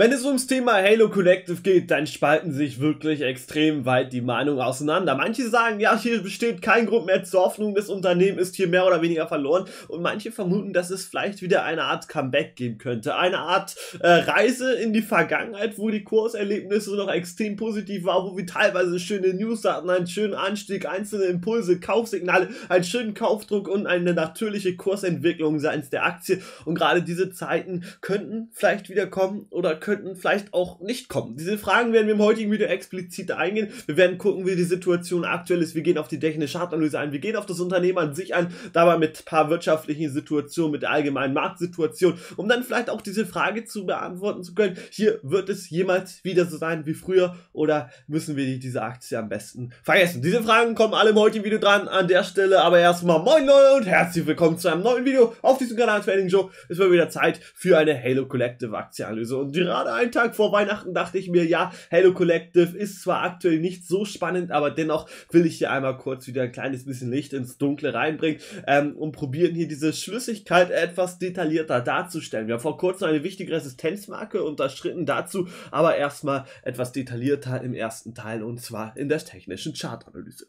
Wenn es ums Thema Halo Collective geht, dann spalten sich wirklich extrem weit die Meinungen auseinander. Manche sagen, ja, hier besteht kein Grund mehr zur Hoffnung, das Unternehmen ist hier mehr oder weniger verloren. Und manche vermuten, dass es vielleicht wieder eine Art Comeback geben könnte. Eine Art äh, Reise in die Vergangenheit, wo die Kurserlebnisse noch extrem positiv waren, wo wir teilweise schöne News hatten, einen schönen Anstieg, einzelne Impulse, Kaufsignale, einen schönen Kaufdruck und eine natürliche Kursentwicklung seitens der Aktie. Und gerade diese Zeiten könnten vielleicht wieder kommen oder könnten könnten vielleicht auch nicht kommen. Diese Fragen werden wir im heutigen Video explizit eingehen. Wir werden gucken, wie die Situation aktuell ist. Wir gehen auf die technische Chartanalyse ein. Wir gehen auf das Unternehmen an sich ein, dabei mit paar wirtschaftlichen Situationen, mit der allgemeinen Marktsituation, um dann vielleicht auch diese Frage zu beantworten zu können. Hier wird es jemals wieder so sein wie früher oder müssen wir diese Aktie am besten vergessen? Diese Fragen kommen alle im heutigen Video dran an der Stelle. Aber erstmal moin Leute und herzlich willkommen zu einem neuen Video auf diesem Kanal Trading Show. Es wird wieder Zeit für eine Halo Collective Aktienanalyse und direkt gerade einen Tag vor Weihnachten dachte ich mir, ja, Halo Collective ist zwar aktuell nicht so spannend, aber dennoch will ich hier einmal kurz wieder ein kleines bisschen Licht ins Dunkle reinbringen ähm, und probieren hier diese Schlüssigkeit etwas detaillierter darzustellen. Wir haben vor kurzem eine wichtige Resistenzmarke unterschritten, dazu aber erstmal etwas detaillierter im ersten Teil und zwar in der technischen Chartanalyse.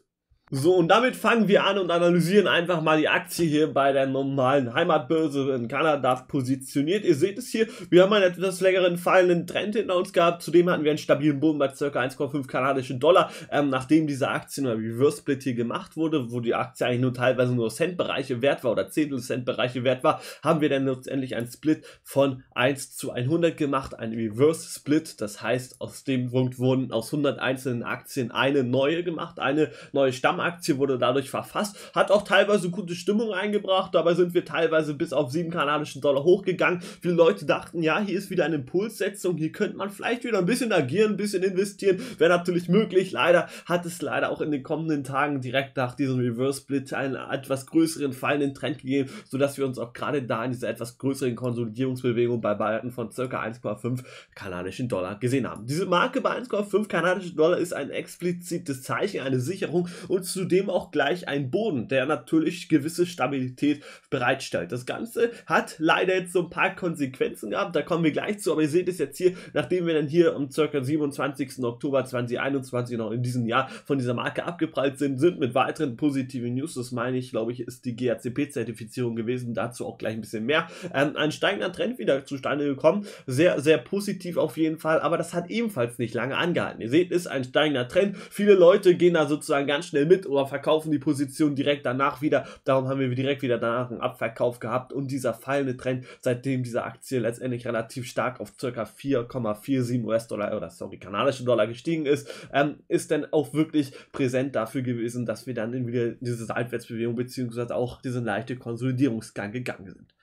So, und damit fangen wir an und analysieren einfach mal die Aktie hier bei der normalen Heimatbörse in Kanada positioniert. Ihr seht es hier, wir haben einen etwas längeren fallenden Trend hinter uns gehabt. Zudem hatten wir einen stabilen Boden bei ca. 1,5 kanadischen Dollar, ähm, nachdem diese Aktie in der Reverse Split hier gemacht wurde, wo die Aktie eigentlich nur teilweise nur Centbereiche wert war oder Zehntel Zehntelcentbereiche wert war, haben wir dann letztendlich einen Split von 1 zu 100 gemacht, einen Reverse Split. Das heißt, aus dem Punkt wurden aus 100 einzelnen Aktien eine neue gemacht, eine neue Stamm Aktie wurde dadurch verfasst, hat auch teilweise gute Stimmung eingebracht, dabei sind wir teilweise bis auf 7 kanadischen Dollar hochgegangen. Viele Leute dachten, ja, hier ist wieder eine Impulssetzung, hier könnte man vielleicht wieder ein bisschen agieren, ein bisschen investieren, wäre natürlich möglich. Leider hat es leider auch in den kommenden Tagen direkt nach diesem Reverse Split einen etwas größeren fallenden Trend gegeben, sodass wir uns auch gerade da in dieser etwas größeren Konsolidierungsbewegung bei Bayern von ca. 1,5 kanadischen Dollar gesehen haben. Diese Marke bei 1,5 kanadischen Dollar ist ein explizites Zeichen, eine Sicherung und zudem auch gleich einen Boden, der natürlich gewisse Stabilität bereitstellt. Das Ganze hat leider jetzt so ein paar Konsequenzen gehabt, da kommen wir gleich zu, aber ihr seht es jetzt hier, nachdem wir dann hier am ca. 27. Oktober 2021 noch in diesem Jahr von dieser Marke abgeprallt sind, sind mit weiteren positiven News, das meine ich, glaube ich, ist die GACP-Zertifizierung gewesen, dazu auch gleich ein bisschen mehr, ähm, ein steigender Trend wieder zustande gekommen, sehr, sehr positiv auf jeden Fall, aber das hat ebenfalls nicht lange angehalten. Ihr seht, ist ein steigender Trend, viele Leute gehen da sozusagen ganz schnell mit, mit oder verkaufen die Position direkt danach wieder. Darum haben wir direkt wieder danach einen Abverkauf gehabt und dieser fallende Trend, seitdem diese Aktie letztendlich relativ stark auf ca. 4,47 US-Dollar oder sorry, kanadische Dollar gestiegen ist, ähm, ist dann auch wirklich präsent dafür gewesen, dass wir dann wieder diese Seitwärtsbewegung bzw. auch diesen leichten Konsolidierungsgang gegangen sind.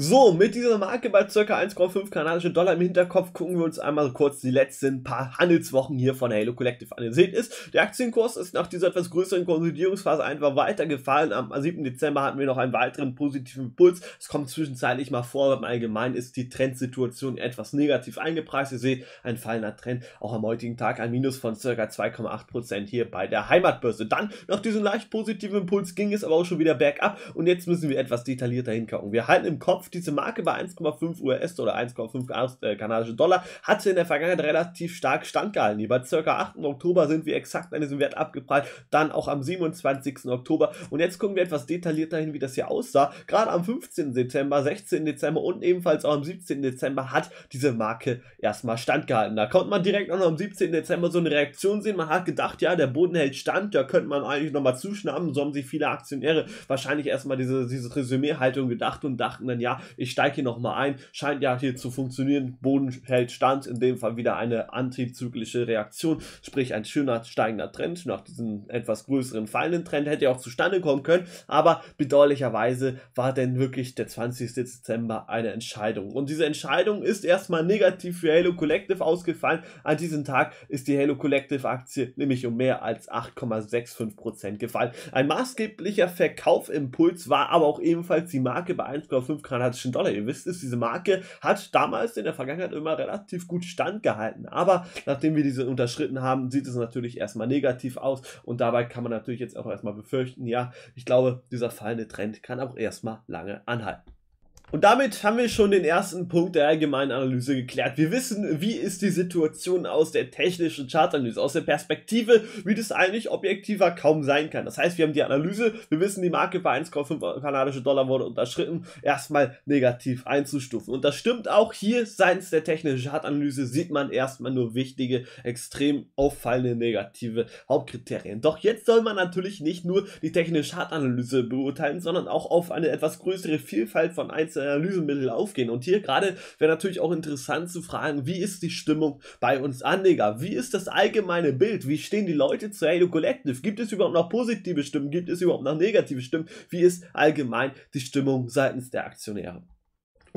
So, mit dieser Marke bei ca. 1,5 kanadische Dollar im Hinterkopf gucken wir uns einmal kurz die letzten paar Handelswochen hier von Halo Collective an. Ihr seht es, der Aktienkurs ist nach dieser etwas größeren Konsolidierungsphase einfach weitergefallen. Am 7. Dezember hatten wir noch einen weiteren positiven Impuls. Es kommt zwischenzeitlich mal vor, aber allgemein ist die Trendsituation etwas negativ eingepreist. Ihr seht, ein fallender Trend, auch am heutigen Tag ein Minus von ca. 2,8% hier bei der Heimatbörse. Dann, nach diesem leicht positiven Impuls ging es aber auch schon wieder bergab und jetzt müssen wir etwas detaillierter hingucken. Wir halten im Kopf, diese Marke bei 1,5 US oder 1,5 äh, kanadische Dollar, hat sie in der Vergangenheit relativ stark standgehalten. Hier bei ca. 8. Oktober sind wir exakt an diesem Wert abgeprallt, dann auch am 27. Oktober. Und jetzt gucken wir etwas detaillierter hin, wie das hier aussah. Gerade am 15. Dezember, 16. Dezember und ebenfalls auch am 17. Dezember hat diese Marke erstmal standgehalten. Da konnte man direkt auch noch am 17. Dezember so eine Reaktion sehen. Man hat gedacht, ja, der Boden hält stand, da könnte man eigentlich nochmal zuschnappen. So haben sich viele Aktionäre wahrscheinlich erstmal diese, diese Resümee-Haltung gedacht und dachten dann, ja, ja, ich steige hier nochmal ein, scheint ja hier zu funktionieren, Boden hält stand, in dem Fall wieder eine antizyklische Reaktion, sprich ein schöner steigender Trend, nach diesem etwas größeren fallenden Trend hätte ja auch zustande kommen können, aber bedauerlicherweise war denn wirklich der 20. Dezember eine Entscheidung. Und diese Entscheidung ist erstmal negativ für Halo Collective ausgefallen. An diesem Tag ist die Halo Collective Aktie nämlich um mehr als 8,65% gefallen. Ein maßgeblicher Verkaufimpuls war aber auch ebenfalls die Marke bei 1,5 Grad kanadischen Dollar. Ihr wisst es, diese Marke hat damals in der Vergangenheit immer relativ gut standgehalten. Aber nachdem wir diese unterschritten haben, sieht es natürlich erstmal negativ aus. Und dabei kann man natürlich jetzt auch erstmal befürchten, ja, ich glaube, dieser fallende Trend kann auch erstmal lange anhalten. Und damit haben wir schon den ersten Punkt der allgemeinen Analyse geklärt. Wir wissen, wie ist die Situation aus der technischen Chartanalyse, aus der Perspektive, wie das eigentlich objektiver kaum sein kann. Das heißt, wir haben die Analyse, wir wissen, die Marke bei 1,5 kanadische Dollar wurde unterschritten, erstmal negativ einzustufen. Und das stimmt auch hier, seitens der technischen Chartanalyse sieht man erstmal nur wichtige, extrem auffallende negative Hauptkriterien. Doch jetzt soll man natürlich nicht nur die technische Chartanalyse beurteilen, sondern auch auf eine etwas größere Vielfalt von einzelnen Analysemittel aufgehen. Und hier gerade wäre natürlich auch interessant zu fragen, wie ist die Stimmung bei uns Anleger? Wie ist das allgemeine Bild? Wie stehen die Leute zu Halo Collective? Gibt es überhaupt noch positive Stimmen? Gibt es überhaupt noch negative Stimmen? Wie ist allgemein die Stimmung seitens der Aktionäre?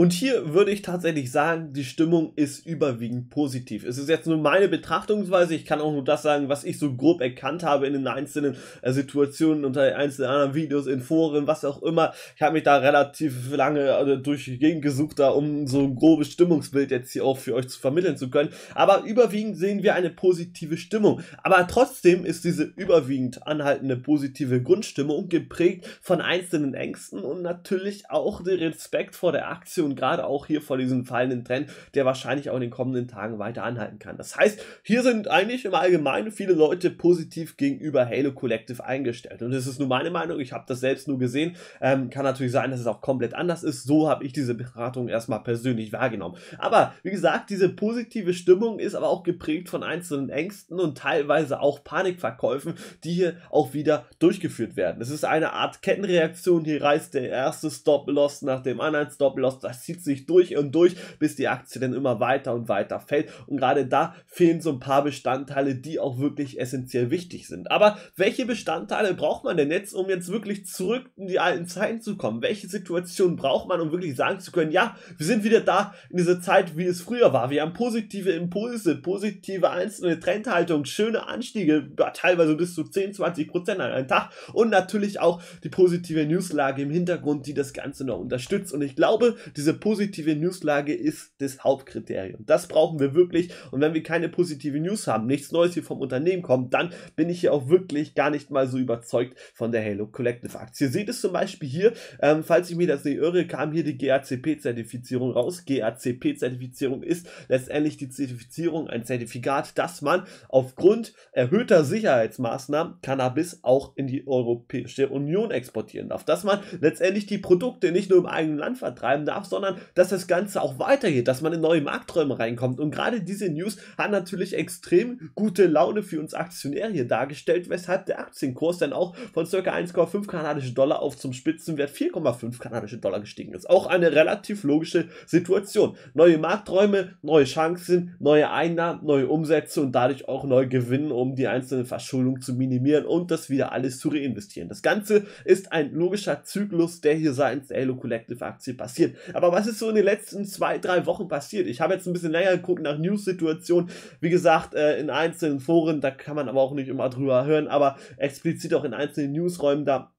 Und hier würde ich tatsächlich sagen, die Stimmung ist überwiegend positiv. Es ist jetzt nur meine Betrachtungsweise. Ich kann auch nur das sagen, was ich so grob erkannt habe in den einzelnen äh, Situationen, unter den einzelnen anderen Videos, in Foren, was auch immer. Ich habe mich da relativ lange also durch die Gegend gesucht, da um so ein grobes Stimmungsbild jetzt hier auch für euch zu vermitteln zu können. Aber überwiegend sehen wir eine positive Stimmung. Aber trotzdem ist diese überwiegend anhaltende positive Grundstimmung geprägt von einzelnen Ängsten und natürlich auch der Respekt vor der Aktion und gerade auch hier vor diesem fallenden Trend, der wahrscheinlich auch in den kommenden Tagen weiter anhalten kann. Das heißt, hier sind eigentlich im Allgemeinen viele Leute positiv gegenüber Halo Collective eingestellt. Und das ist nur meine Meinung, ich habe das selbst nur gesehen. Ähm, kann natürlich sein, dass es auch komplett anders ist. So habe ich diese Beratung erstmal persönlich wahrgenommen. Aber wie gesagt, diese positive Stimmung ist aber auch geprägt von einzelnen Ängsten und teilweise auch Panikverkäufen, die hier auch wieder durchgeführt werden. Es ist eine Art Kettenreaktion, hier reißt der erste Stop-Loss nach dem anderen Stop-Loss das zieht sich durch und durch, bis die Aktie dann immer weiter und weiter fällt. Und gerade da fehlen so ein paar Bestandteile, die auch wirklich essentiell wichtig sind. Aber welche Bestandteile braucht man denn jetzt, um jetzt wirklich zurück in die alten Zeiten zu kommen? Welche Situation braucht man, um wirklich sagen zu können, ja, wir sind wieder da in dieser Zeit, wie es früher war. Wir haben positive Impulse, positive einzelne Trendhaltung, schöne Anstiege, teilweise bis zu 10, 20 Prozent an einem Tag und natürlich auch die positive Newslage im Hintergrund, die das Ganze noch unterstützt. Und ich glaube, die diese positive Newslage ist das Hauptkriterium. Das brauchen wir wirklich. Und wenn wir keine positive News haben, nichts Neues hier vom Unternehmen kommt, dann bin ich hier auch wirklich gar nicht mal so überzeugt von der Halo Collective Aktie. Ihr seht es zum Beispiel hier, ähm, falls ich mir das nicht irre, kam hier die GACP-Zertifizierung raus. GACP-Zertifizierung ist letztendlich die Zertifizierung, ein Zertifikat, dass man aufgrund erhöhter Sicherheitsmaßnahmen Cannabis auch in die Europäische Union exportieren darf. Dass man letztendlich die Produkte nicht nur im eigenen Land vertreiben darf, sondern dass das Ganze auch weitergeht, dass man in neue Markträume reinkommt. Und gerade diese News hat natürlich extrem gute Laune für uns Aktionäre hier dargestellt, weshalb der Aktienkurs dann auch von ca. 1,5 kanadische Dollar auf zum Spitzenwert 4,5 kanadische Dollar gestiegen ist. Auch eine relativ logische Situation. Neue Markträume, neue Chancen, neue Einnahmen, neue Umsätze und dadurch auch neue Gewinne, um die einzelne Verschuldung zu minimieren und das wieder alles zu reinvestieren. Das Ganze ist ein logischer Zyklus, der hier seitens der Halo Collective Aktie passiert. Aber aber was ist so in den letzten zwei, drei Wochen passiert? Ich habe jetzt ein bisschen länger geguckt nach News-Situationen. Wie gesagt, äh, in einzelnen Foren, da kann man aber auch nicht immer drüber hören, aber explizit auch in einzelnen Newsräumen da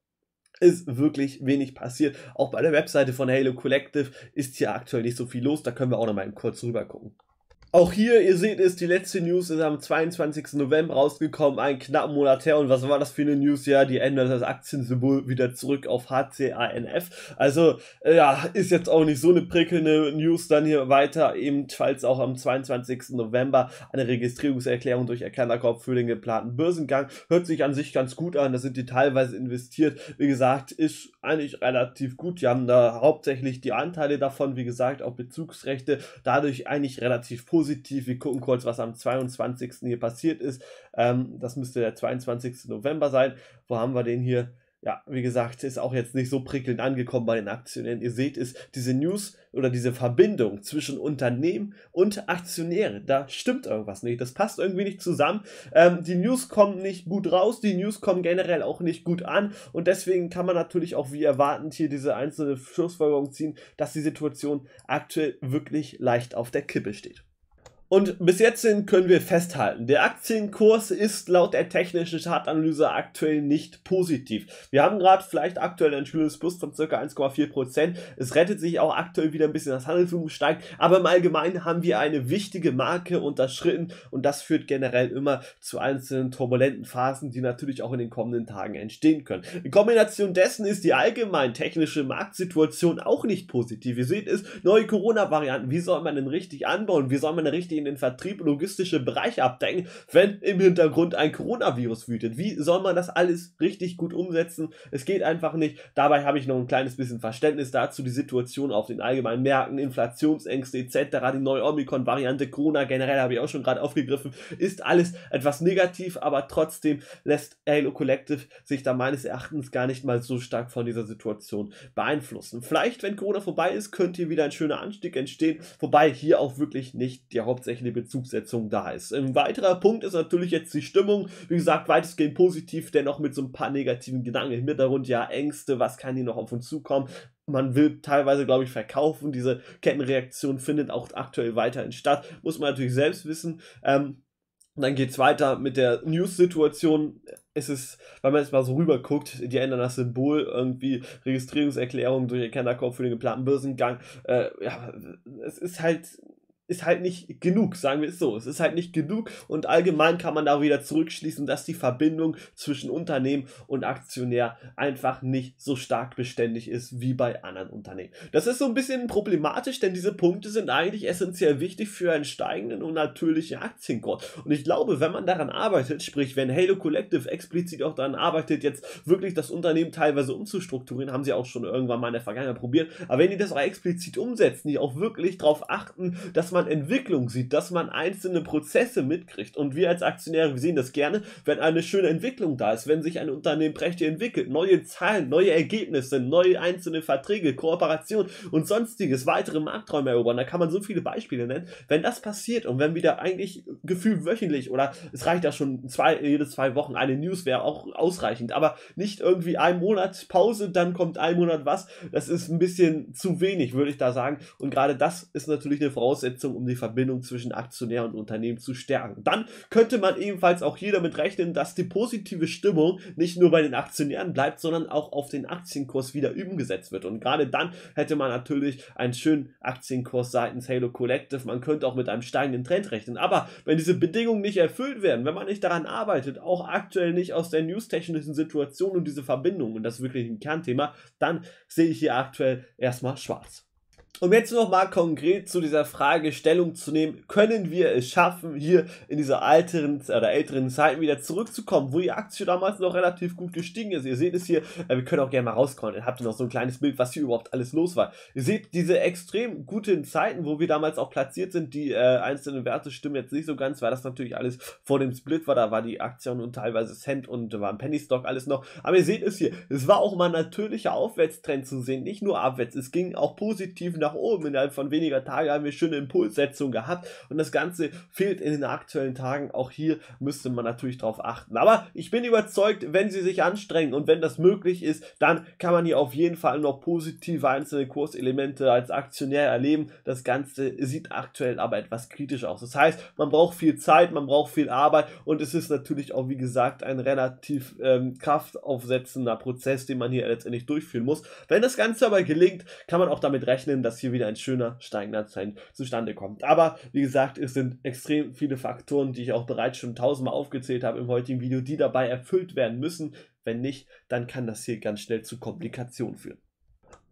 ist wirklich wenig passiert. Auch bei der Webseite von Halo Collective ist hier aktuell nicht so viel los. Da können wir auch noch mal kurz rüber gucken. Auch hier, ihr seht es, die letzte News ist am 22. November rausgekommen, einen knappen Monat her. Und was war das für eine News? Ja, die ändert das Aktiensymbol wieder zurück auf HCANF. Also, äh, ja, ist jetzt auch nicht so eine prickelnde News dann hier weiter. Ebenfalls auch am 22. November eine Registrierungserklärung durch Erkennerkorb für den geplanten Börsengang. Hört sich an sich ganz gut an, da sind die teilweise investiert. Wie gesagt, ist eigentlich relativ gut. Die haben da hauptsächlich die Anteile davon, wie gesagt, auch Bezugsrechte, dadurch eigentlich relativ positiv positiv. Wir gucken kurz, was am 22. hier passiert ist. Ähm, das müsste der 22. November sein. Wo haben wir den hier? ja, wie gesagt, ist auch jetzt nicht so prickelnd angekommen bei den Aktionären. Ihr seht es, diese News oder diese Verbindung zwischen Unternehmen und Aktionäre, da stimmt irgendwas nicht. Das passt irgendwie nicht zusammen. Ähm, die News kommen nicht gut raus, die News kommen generell auch nicht gut an und deswegen kann man natürlich auch wie erwartend hier diese einzelne Schlussfolgerung ziehen, dass die Situation aktuell wirklich leicht auf der Kippe steht. Und bis jetzt können wir festhalten, der Aktienkurs ist laut der technischen Chartanalyse aktuell nicht positiv. Wir haben gerade vielleicht aktuell ein schönes Plus von ca. 1,4%. Es rettet sich auch aktuell wieder ein bisschen, das Handelsvolumen steigt. Aber im Allgemeinen haben wir eine wichtige Marke unterschritten und das führt generell immer zu einzelnen turbulenten Phasen, die natürlich auch in den kommenden Tagen entstehen können. In Kombination dessen ist die allgemein technische Marktsituation auch nicht positiv. Ihr seht es, neue Corona-Varianten. Wie soll man denn richtig anbauen? Wie soll man denn richtig in den Vertrieb logistische Bereiche abdecken, wenn im Hintergrund ein Coronavirus wütet? Wie soll man das alles richtig gut umsetzen? Es geht einfach nicht. Dabei habe ich noch ein kleines bisschen Verständnis dazu, die Situation auf den allgemeinen Märkten, Inflationsängste etc., die neue Omikron-Variante, Corona generell habe ich auch schon gerade aufgegriffen, ist alles etwas negativ, aber trotzdem lässt Halo Collective sich da meines Erachtens gar nicht mal so stark von dieser Situation beeinflussen. Vielleicht, wenn Corona vorbei ist, könnte hier wieder ein schöner Anstieg entstehen, wobei hier auch wirklich nicht die Hauptsache eine Bezugssetzung da ist. Ein weiterer Punkt ist natürlich jetzt die Stimmung. Wie gesagt, weitestgehend positiv, dennoch mit so ein paar negativen Gedanken im Hintergrund. Ja, Ängste, was kann hier noch auf uns zukommen? Man will teilweise, glaube ich, verkaufen. Diese Kettenreaktion findet auch aktuell weiterhin statt. Muss man natürlich selbst wissen. Ähm, und dann geht's weiter mit der News-Situation. Es ist, wenn man jetzt mal so rüber guckt, die ändern das Symbol irgendwie, Registrierungserklärung durch Erkennerkopf für den geplanten Börsengang. Äh, ja, es ist halt ist halt nicht genug, sagen wir es so. Es ist halt nicht genug und allgemein kann man da wieder zurückschließen, dass die Verbindung zwischen Unternehmen und Aktionär einfach nicht so stark beständig ist wie bei anderen Unternehmen. Das ist so ein bisschen problematisch, denn diese Punkte sind eigentlich essentiell wichtig für einen steigenden und natürlichen Aktienkurs. Und ich glaube, wenn man daran arbeitet, sprich, wenn Halo Collective explizit auch daran arbeitet, jetzt wirklich das Unternehmen teilweise umzustrukturieren, haben sie auch schon irgendwann mal in der Vergangenheit probiert, aber wenn die das auch explizit umsetzen, die auch wirklich darauf achten, dass man man Entwicklung sieht, dass man einzelne Prozesse mitkriegt. Und wir als Aktionäre, wir sehen das gerne, wenn eine schöne Entwicklung da ist, wenn sich ein Unternehmen prächtig entwickelt, neue Zahlen, neue Ergebnisse, neue einzelne Verträge, Kooperation und sonstiges, weitere Markträume erobern. Da kann man so viele Beispiele nennen. Wenn das passiert und wenn wieder eigentlich gefühlt wöchentlich oder es reicht ja schon zwei, jede zwei Wochen eine News wäre auch ausreichend, aber nicht irgendwie ein Monat Pause, dann kommt ein Monat was. Das ist ein bisschen zu wenig, würde ich da sagen. Und gerade das ist natürlich eine Voraussetzung Voraussetzung, um die Verbindung zwischen Aktionär und Unternehmen zu stärken. Dann könnte man ebenfalls auch hier damit rechnen, dass die positive Stimmung nicht nur bei den Aktionären bleibt, sondern auch auf den Aktienkurs wieder umgesetzt wird. Und gerade dann hätte man natürlich einen schönen Aktienkurs seitens Halo Collective. Man könnte auch mit einem steigenden Trend rechnen. Aber wenn diese Bedingungen nicht erfüllt werden, wenn man nicht daran arbeitet, auch aktuell nicht aus der news-technischen Situation und diese Verbindung, und das ist wirklich ein Kernthema, dann sehe ich hier aktuell erstmal schwarz. Um jetzt nochmal konkret zu dieser Frage Stellung zu nehmen, können wir es schaffen, hier in dieser alteren oder älteren Zeit wieder zurückzukommen, wo die Aktie damals noch relativ gut gestiegen ist. Ihr seht es hier, äh, wir können auch gerne mal rauskommen, dann habt ihr noch so ein kleines Bild, was hier überhaupt alles los war. Ihr seht diese extrem guten Zeiten, wo wir damals auch platziert sind, die äh, einzelnen Werte stimmen jetzt nicht so ganz, weil das natürlich alles vor dem Split war, da war die Aktie und teilweise Cent und war ein Penny Stock alles noch, aber ihr seht es hier, es war auch mal ein natürlicher Aufwärtstrend zu sehen, nicht nur abwärts, es ging auch positiv nach nach oben. Innerhalb von weniger Tagen haben wir schöne Impulssetzungen gehabt und das Ganze fehlt in den aktuellen Tagen. Auch hier müsste man natürlich darauf achten. Aber ich bin überzeugt, wenn sie sich anstrengen und wenn das möglich ist, dann kann man hier auf jeden Fall noch positive einzelne Kurselemente als Aktionär erleben. Das Ganze sieht aktuell aber etwas kritisch aus. Das heißt, man braucht viel Zeit, man braucht viel Arbeit und es ist natürlich auch, wie gesagt, ein relativ ähm, kraftaufsetzender Prozess, den man hier letztendlich durchführen muss. Wenn das Ganze aber gelingt, kann man auch damit rechnen, dass hier wieder ein schöner steigender Trend zustande kommt. Aber wie gesagt, es sind extrem viele Faktoren, die ich auch bereits schon tausendmal aufgezählt habe im heutigen Video, die dabei erfüllt werden müssen. Wenn nicht, dann kann das hier ganz schnell zu Komplikationen führen.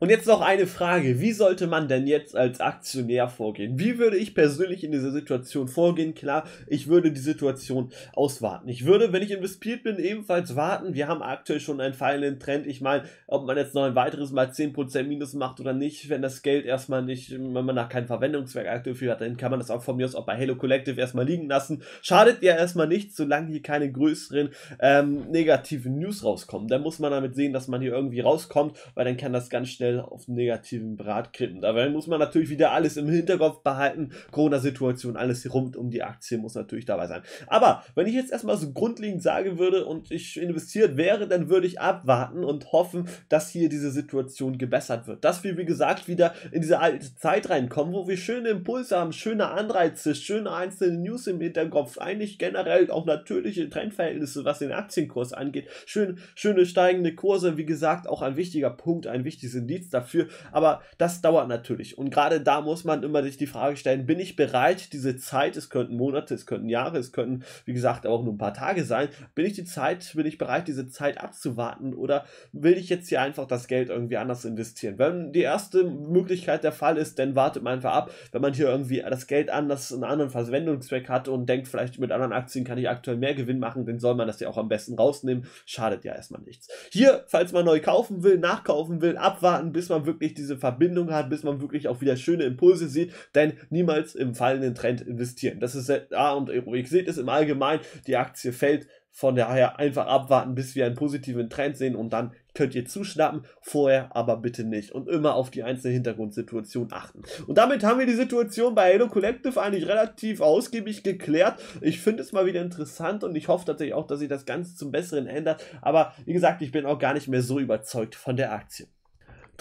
Und jetzt noch eine Frage. Wie sollte man denn jetzt als Aktionär vorgehen? Wie würde ich persönlich in dieser Situation vorgehen? Klar, ich würde die Situation auswarten. Ich würde, wenn ich investiert bin, ebenfalls warten. Wir haben aktuell schon einen fallenden Trend. Ich meine, ob man jetzt noch ein weiteres Mal 10% Minus macht oder nicht, wenn das Geld erstmal nicht, wenn man nach keinem Verwendungswerk aktuell für hat, dann kann man das auch von mir aus auch bei Halo Collective erstmal liegen lassen. Schadet ja erstmal nichts, solange hier keine größeren ähm, negativen News rauskommen. Dann muss man damit sehen, dass man hier irgendwie rauskommt, weil dann kann das ganz schnell schnell auf den negativen Bratkrippen. Dabei muss man natürlich wieder alles im Hinterkopf behalten. Corona-Situation, alles rund um die Aktie muss natürlich dabei sein. Aber wenn ich jetzt erstmal so grundlegend sagen würde und ich investiert wäre, dann würde ich abwarten und hoffen, dass hier diese Situation gebessert wird. Dass wir, wie gesagt, wieder in diese alte Zeit reinkommen, wo wir schöne Impulse haben, schöne Anreize, schöne einzelne News im Hinterkopf, eigentlich generell auch natürliche Trendverhältnisse, was den Aktienkurs angeht. Schön, schöne steigende Kurse, wie gesagt, auch ein wichtiger Punkt, ein wichtiges Indiz nichts dafür. Aber das dauert natürlich. Und gerade da muss man immer sich die Frage stellen, bin ich bereit, diese Zeit, es könnten Monate, es könnten Jahre, es könnten, wie gesagt, auch nur ein paar Tage sein, bin ich die Zeit, bin ich bereit, diese Zeit abzuwarten oder will ich jetzt hier einfach das Geld irgendwie anders investieren? Wenn die erste Möglichkeit der Fall ist, dann wartet man einfach ab. Wenn man hier irgendwie das Geld anders, einen anderen Verwendungszweck hat und denkt, vielleicht mit anderen Aktien kann ich aktuell mehr Gewinn machen, dann soll man das ja auch am besten rausnehmen. Schadet ja erstmal nichts. Hier, falls man neu kaufen will, nachkaufen will, abwarten bis man wirklich diese Verbindung hat, bis man wirklich auch wieder schöne Impulse sieht, denn niemals im fallenden Trend investieren. Das ist äh, A und O. Ich seht es im Allgemeinen, die Aktie fällt. Von daher einfach abwarten, bis wir einen positiven Trend sehen und dann könnt ihr zuschnappen, vorher aber bitte nicht und immer auf die einzelne Hintergrundsituation achten. Und damit haben wir die Situation bei Halo Collective eigentlich relativ ausgiebig geklärt. Ich finde es mal wieder interessant und ich hoffe tatsächlich auch, dass sich das Ganze zum Besseren ändert, aber wie gesagt, ich bin auch gar nicht mehr so überzeugt von der Aktie.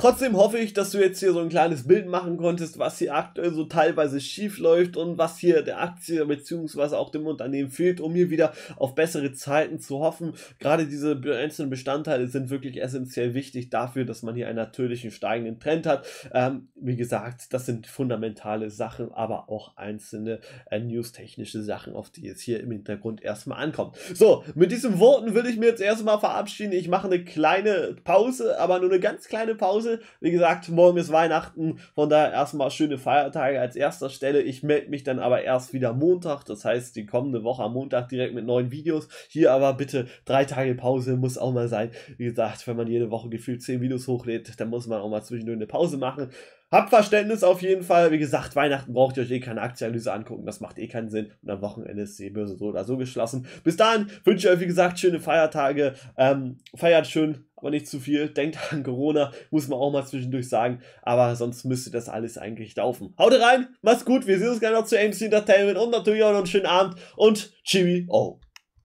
Trotzdem hoffe ich, dass du jetzt hier so ein kleines Bild machen konntest, was hier aktuell so teilweise schief läuft und was hier der Aktie bzw. auch dem Unternehmen fehlt, um hier wieder auf bessere Zeiten zu hoffen. Gerade diese einzelnen Bestandteile sind wirklich essentiell wichtig dafür, dass man hier einen natürlichen steigenden Trend hat. Ähm, wie gesagt, das sind fundamentale Sachen, aber auch einzelne äh, news-technische Sachen, auf die jetzt hier im Hintergrund erstmal ankommt. So, mit diesen Worten will ich mir jetzt erstmal verabschieden. Ich mache eine kleine Pause, aber nur eine ganz kleine Pause. Hause. Wie gesagt, morgen ist Weihnachten, von daher erstmal schöne Feiertage als erster Stelle. Ich melde mich dann aber erst wieder Montag, das heißt die kommende Woche am Montag direkt mit neuen Videos. Hier aber bitte drei Tage Pause muss auch mal sein. Wie gesagt, wenn man jede Woche gefühlt zehn Videos hochlädt, dann muss man auch mal zwischendurch eine Pause machen. Habt Verständnis auf jeden Fall. Wie gesagt, Weihnachten braucht ihr euch eh keine Aktienanalyse angucken. Das macht eh keinen Sinn. Und am Wochenende ist die Börse so oder so geschlossen. Bis dahin wünsche ich euch, wie gesagt, schöne Feiertage. Ähm, feiert schön aber nicht zu viel. Denkt an Corona, muss man auch mal zwischendurch sagen. Aber sonst müsste das alles eigentlich laufen. Haut rein, macht's gut, wir sehen uns gleich noch zu AMC Entertainment und natürlich auch noch einen schönen Abend und Jimmy O.